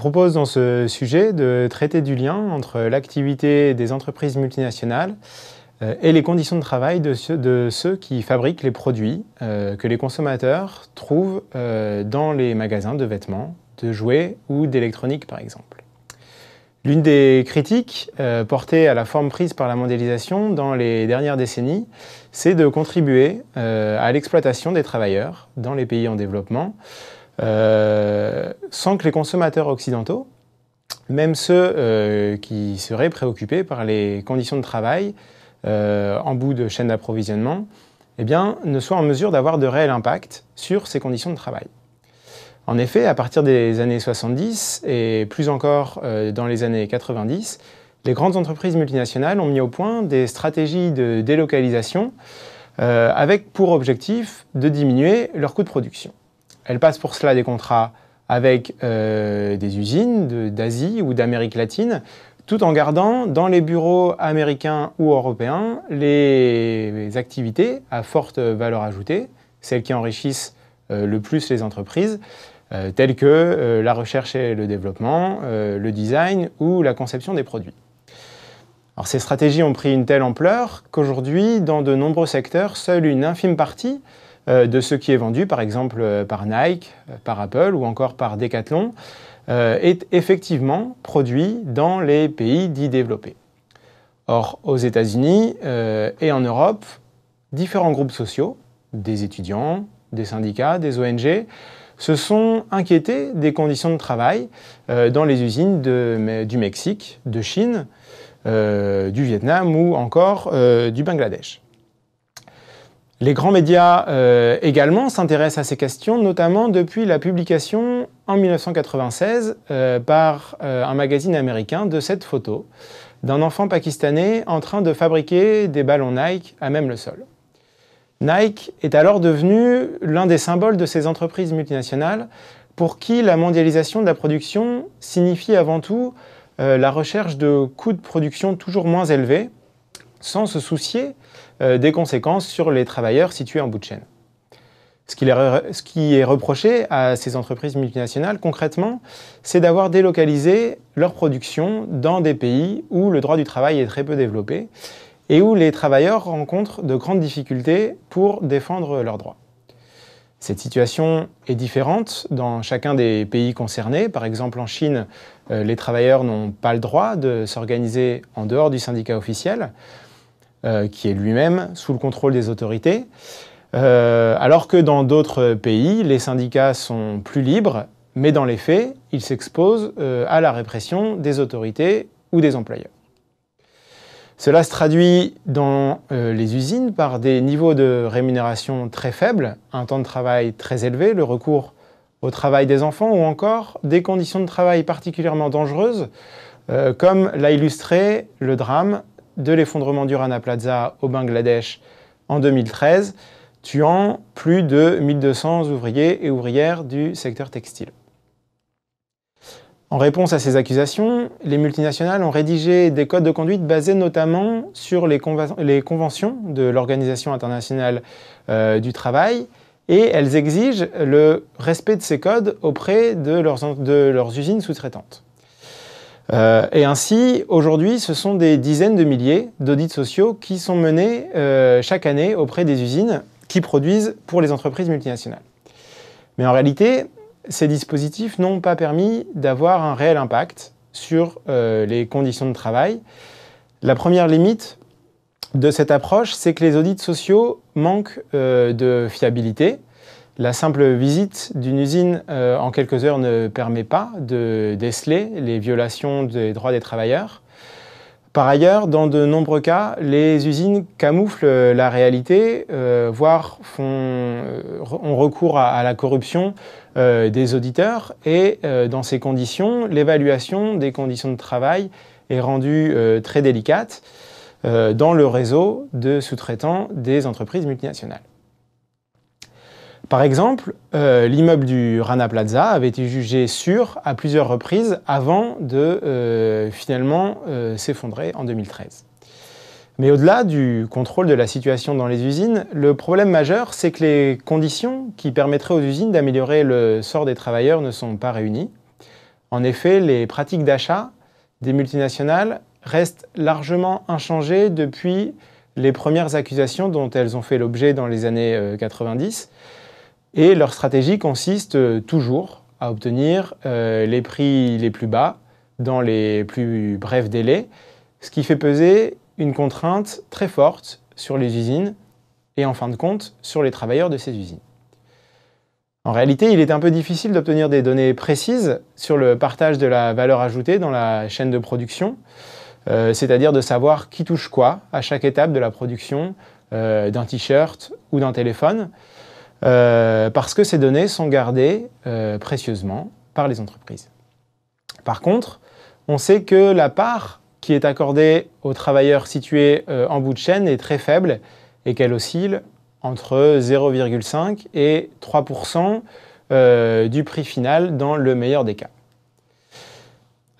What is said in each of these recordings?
propose dans ce sujet de traiter du lien entre l'activité des entreprises multinationales euh, et les conditions de travail de ceux, qui fabriquent les produits euh, que les consommateurs trouvent euh, dans les magasins de vêtements, de jouets ou d'électronique par exemple. L'une des critiques portées à la forme prise par la mondialisation dans les dernières décennies, c'est de contribuer à l'exploitation des travailleurs dans les pays en développement, euh, sans que les consommateurs occidentaux, même ceux euh, qui seraient préoccupés par les conditions de travail euh, en bout de chaîne d'approvisionnement, eh bien, ne soient en mesure d'avoir de réel impact sur ces conditions de travail. En effet, à partir des années 70 et plus encore dans les années 90, les grandes entreprises multinationales ont mis au point des stratégies de délocalisation avec pour objectif de diminuer leurs coûts de production. Elle passe pour cela des contrats avec euh, des usines d'Asie ou d'Amérique latine, tout en gardant dans les bureaux américains ou européens les, activités à forte valeur ajoutée, celles qui enrichissent euh, le plus les entreprises, euh, telles que la recherche et le développement, le design ou la conception des produits. ces stratégies ont pris une telle ampleur qu'aujourd'hui, dans de nombreux secteurs, seule une infime partie euh, de ce qui est vendu, par exemple euh, par Nike, euh, par Apple ou encore par Decathlon, est effectivement produit dans les pays dits développés. Or, aux États-Unis et en Europe, différents groupes sociaux, des étudiants, des syndicats, des ONG, se sont inquiétés des conditions de travail dans les usines du Mexique, de Chine, du Vietnam ou encore du Bangladesh. Les grands médias euh, également s'intéressent à ces questions, notamment depuis la publication en 1996 euh, par euh, un magazine américain de cette photo d'un enfant pakistanais en train de fabriquer des ballons Nike à même le sol. Nike est alors devenu l'un des symboles de ces entreprises multinationales pour qui la mondialisation de la production signifie avant tout la recherche de coûts de production toujours moins élevés sans se soucier euh, des conséquences sur les travailleurs situés en bout de chaîne. Ce qui, est reproché à ces entreprises multinationales concrètement, c'est d'avoir délocalisé leur production dans des pays où le droit du travail est très peu développé et où les travailleurs rencontrent de grandes difficultés pour défendre leurs droits. Cette situation est différente dans chacun des pays concernés. Par exemple, en Chine, euh, les travailleurs n'ont pas le droit de s'organiser en dehors du syndicat officiel. Euh, qui est lui-même sous le contrôle des autorités, euh, alors que dans d'autres pays, les syndicats sont plus libres, mais dans les faits, ils s'exposent euh, à la répression des autorités ou des employeurs. Cela se traduit dans les usines par des niveaux de rémunération très faibles, un temps de travail très élevé, le recours au travail des enfants ou encore des conditions de travail particulièrement dangereuses, comme l'a illustré le drame de l'effondrement du Rana Plaza au Bangladesh en 2013, tuant plus de 1200 ouvriers et ouvrières du secteur textile. En réponse à ces accusations, les multinationales ont rédigé des codes de conduite basés notamment sur les, conventions de l'Organisation internationale euh, du travail et elles exigent le respect de ces codes auprès de leurs usines sous-traitantes. Euh, et ainsi, aujourd'hui, ce sont des dizaines de milliers d'audits sociaux qui sont menés euh, chaque année auprès des usines qui produisent pour les entreprises multinationales. Mais en réalité, ces dispositifs n'ont pas permis d'avoir un réel impact sur euh, les conditions de travail. La première limite de cette approche, c'est que les audits sociaux manquent de fiabilité la simple visite d'une usine euh, en quelques heures ne permet pas de déceler les violations des droits des travailleurs. Par ailleurs, dans de nombreux cas, les usines camouflent la réalité, euh, voire font, euh, ont recours à, la corruption des auditeurs. Et dans ces conditions, l'évaluation des conditions de travail est rendue très délicate dans le réseau de sous-traitants des entreprises multinationales. Par exemple, euh, l'immeuble du Rana Plaza avait été jugé sûr à plusieurs reprises avant de euh, finalement euh, s'effondrer en 2013. Mais au-delà du contrôle de la situation dans les usines, le problème majeur, c'est que les conditions qui permettraient aux usines d'améliorer le sort des travailleurs ne sont pas réunies. En effet, les pratiques d'achat des multinationales restent largement inchangées depuis les premières accusations dont elles ont fait l'objet dans les années 90. Et leur stratégie consiste euh, toujours à obtenir euh, les prix les plus bas dans les plus brefs délais, ce qui fait peser une contrainte très forte sur les usines et en fin de compte sur les travailleurs de ces usines. En réalité, il est un peu difficile d'obtenir des données précises sur le partage de la valeur ajoutée dans la chaîne de production, euh, c'est-à-dire de savoir qui touche quoi à chaque étape de la production d'un t-shirt ou d'un téléphone. Euh, parce que ces données sont gardées euh, précieusement par les entreprises. Par contre, on sait que la part qui est accordée aux travailleurs situés euh, en bout de chaîne est très faible et qu'elle oscille entre 0,5 et 3 du prix final dans le meilleur des cas.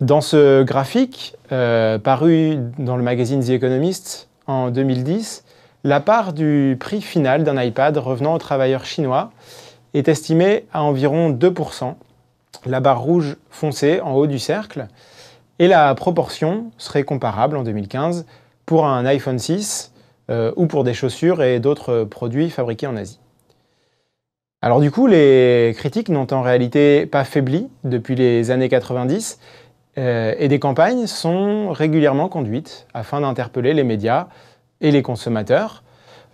Dans ce graphique, paru dans le magazine The Economist en 2010, la part du prix final d'un iPad revenant aux travailleurs chinois est estimée à environ 2%, la barre rouge foncée en haut du cercle, et la proportion serait comparable en 2015 pour un iPhone 6 euh, ou pour des chaussures et d'autres produits fabriqués en Asie. Alors du coup, les critiques n'ont en réalité pas faibli depuis les années 90 euh, et des campagnes sont régulièrement conduites afin d'interpeller les médias et les consommateurs.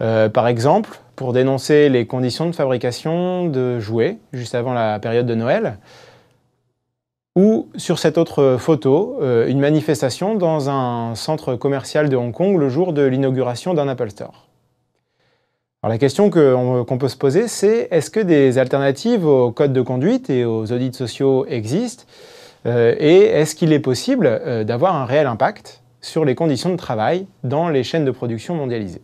Euh, par exemple, pour dénoncer les conditions de fabrication de jouets juste avant la période de Noël. Ou sur cette autre photo, euh, une manifestation dans un centre commercial de Hong Kong le jour de l'inauguration d'un Apple Store. Alors la question qu'on peut se poser, c'est est-ce que des alternatives aux codes de conduite et aux audits sociaux existent euh, Et est-ce qu'il est possible d'avoir un réel impact sur les conditions de travail dans les chaînes de production mondialisées.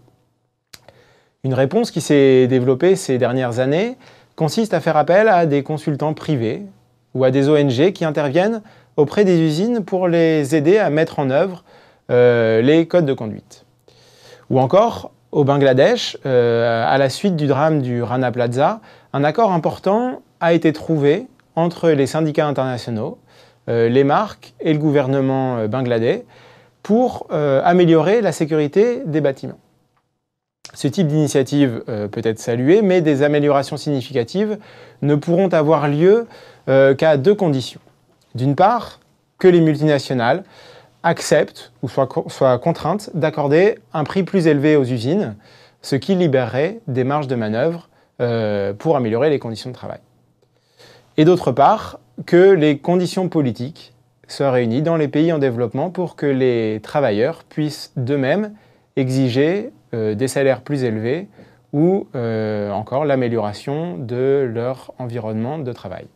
Une réponse qui s'est développée ces dernières années consiste à faire appel à des consultants privés ou à des ONG qui interviennent auprès des usines pour les aider à mettre en œuvre euh, les codes de conduite. Ou encore, au Bangladesh, euh, à la suite du drame du Rana Plaza, un accord important a été trouvé entre les syndicats internationaux, euh, les marques et le gouvernement bangladais pour euh, améliorer la sécurité des bâtiments. Ce type d'initiative euh, peut être salué, mais des améliorations significatives ne pourront avoir lieu euh, qu'à deux conditions. D'une part, que les multinationales acceptent ou soient contraintes d'accorder un prix plus élevé aux usines, ce qui libérerait des marges de manœuvre pour améliorer les conditions de travail. Et d'autre part, que les conditions politiques se réunis dans les pays en développement pour que les travailleurs puissent d'eux-mêmes exiger euh, des salaires plus élevés ou euh, encore l'amélioration de leur environnement de travail.